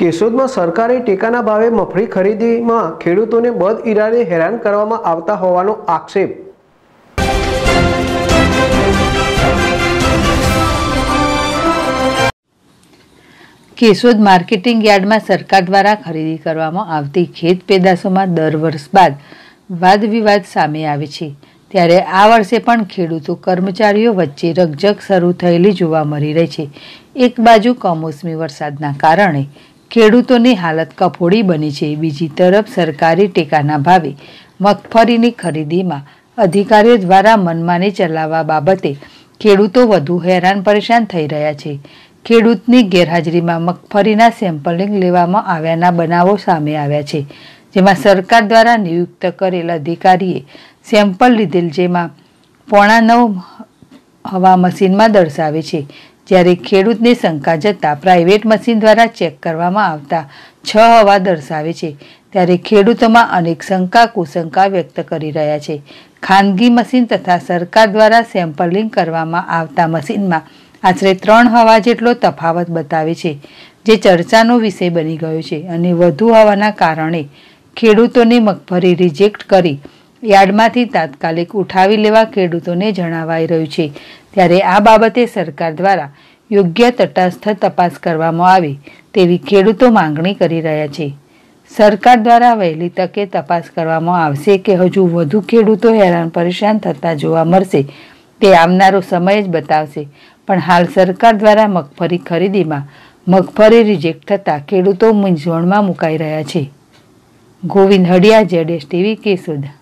કેશોદમાં સરકારે ટેકાના ભાવે મફળી ખરીદીમાં ખેડૂતોને બદ ઇરાદે હેરાન કરવામાં આવતા હોવાનો આક્ષેપ કેશોદ માર્કેટિંગ યાર્ડમાં સરકાર દ્વારા ખરીદી કરવામાં આવતી ખેત પેદાશોમાં દર વર્ષ બાદ વાદ વિવાદ સામે આવે છે ત્યારે આ વર્ષે પણ ખેડૂતો કર્મચારીઓ વચ્ચે રકજક શરૂ થયેલી જોવા મળી રહી છે એક બાજુ કમોસમી વરસાદના કારણે ખેડૂતોની હાલત કફોડી બની છે બીજી તરફ સરકારી ટેકાના ભાવે મગફળીની ખરીદીમાં અધિકારીઓ દ્વારા મનમાની ચલાવવા બાબતે ખેડૂતો વધુ હેરાન પરેશાન થઈ રહ્યા છે ખેડૂતની ગેરહાજરીમાં મગફળીના સેમ્પલિંગ લેવામાં આવ્યાના બનાવો સામે આવ્યા છે જેમાં સરકાર દ્વારા નિયુક્ત કરેલ અધિકારીએ સેમ્પલ લીધેલ જેમાં પોણા નવ હવા મશીનમાં દર્શાવે છે જ્યારે ખેડૂતને શંકા જતાં પ્રાઇવેટ મશીન દ્વારા ચેક કરવામાં આવતા છ હવા દર્શાવે છે ત્યારે ખેડૂતોમાં અનેક શંકા કુશંકા વ્યક્ત કરી રહ્યા છે ખાનગી મશીન તથા સરકાર દ્વારા સેમ્પલિંગ કરવામાં આવતા મશીનમાં આશરે ત્રણ હવા જેટલો તફાવત બતાવે છે જે ચર્ચાનો વિષય બની ગયો છે અને વધુ હવાના કારણે ખેડૂતોને મગફળી રિજેક્ટ કરી યાર્ડમાંથી તાત્કાલિક ઉઠાવી લેવા ખેડૂતોને જણાવાઈ રહ્યું છે ત્યારે આ બાબતે સરકાર દ્વારા યોગ્ય તટસ્થ તપાસ કરવામાં આવે તેવી ખેડૂતો માંગણી કરી રહ્યા છે સરકાર દ્વારા વહેલી તકે તપાસ કરવામાં આવશે કે હજુ વધુ ખેડૂતો હેરાન પરેશાન થતા જોવા મળશે તે આવનારો સમય જ બતાવશે પણ હાલ સરકાર દ્વારા મગફળી ખરીદીમાં મગફળી રિજેક્ટ થતાં ખેડૂતો મૂંઝવણમાં મુકાઈ રહ્યા છે ગોવિંદ હડિયા જેડેશ ટીવી કેસોદા